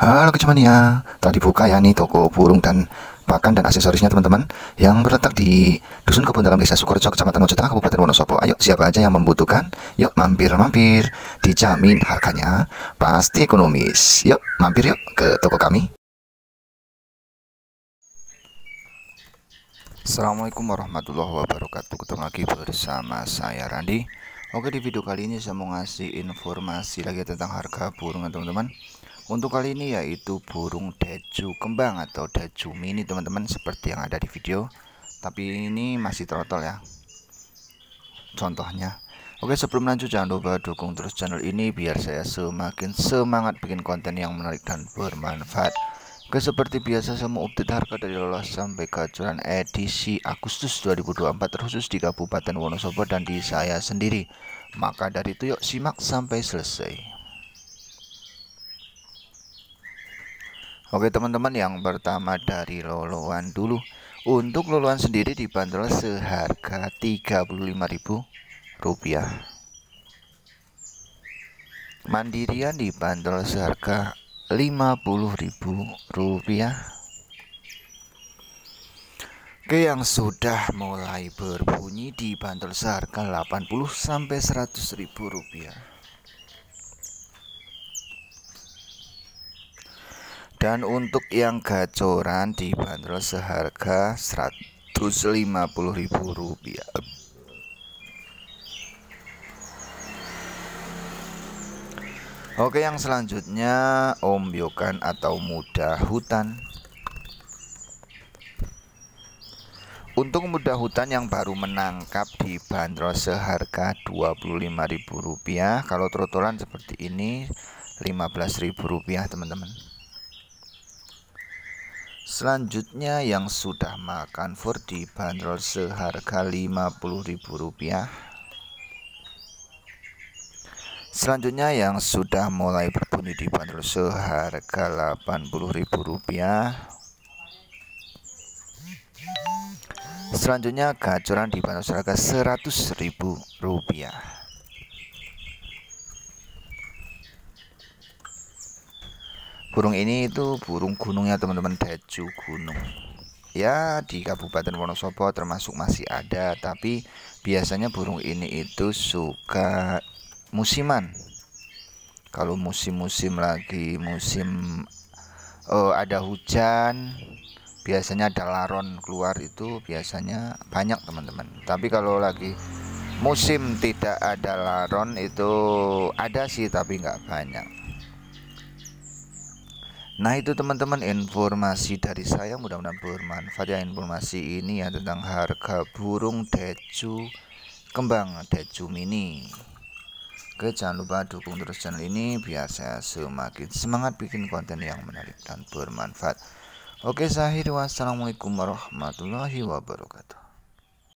Halo kecuman ya tadi buka ya nih toko burung dan pakan dan aksesorisnya teman-teman yang berletak di Dusun Kebun Dalam Desa Sukorejo Kecamatan Mojotengah Kabupaten Wonosobo. Ayo siapa aja yang membutuhkan, yuk mampir-mampir, dijamin harganya pasti ekonomis. Yuk mampir yuk ke toko kami. Assalamualaikum warahmatullahi wabarakatuh Ketemu lagi bersama saya Randi Oke di video kali ini saya mau ngasih informasi lagi tentang harga burung teman-teman ya, untuk kali ini yaitu burung daju kembang atau daju mini teman-teman seperti yang ada di video Tapi ini masih trotol ya Contohnya Oke sebelum lanjut jangan lupa dukung terus channel ini biar saya semakin semangat bikin konten yang menarik dan bermanfaat Oke seperti biasa saya mau update harga dari lolos sampai kehancuran edisi Agustus 2024 terkhusus di Kabupaten Wonosobo dan di saya sendiri Maka dari itu yuk simak sampai selesai Oke teman-teman yang pertama dari loloan dulu Untuk loloan sendiri dibanderol seharga Rp35.000 Mandirian dibanderol seharga Rp50.000 Oke yang sudah mulai berbunyi dibanderol seharga 80 sampai 100.000 rupiah dan untuk yang gacoran dibanderol seharga Rp150.000 Oke yang selanjutnya ombyokan atau muda hutan Untuk muda hutan yang baru menangkap dibanderol seharga Rp25.000 Kalau trotolan seperti ini Rp15.000 teman-teman Selanjutnya yang sudah makan fur dibanderol seharga Rp50.000. Selanjutnya yang sudah mulai berbunyi dibanderol seharga Rp80.000. Selanjutnya gacoran dibanderol seharga Rp100.000. burung ini itu burung gunung ya teman-teman baju gunung ya di Kabupaten Wonosobo termasuk masih ada tapi biasanya burung ini itu suka musiman kalau musim-musim lagi musim oh, ada hujan biasanya ada laron keluar itu biasanya banyak teman-teman tapi kalau lagi musim tidak ada laron itu ada sih tapi nggak banyak Nah itu teman-teman informasi dari saya mudah-mudahan bermanfaat ya informasi ini ya tentang harga burung deju kembang deju mini Oke jangan lupa dukung terus channel ini biar saya semakin semangat bikin konten yang menarik dan bermanfaat Oke sahir wassalamualaikum warahmatullahi wabarakatuh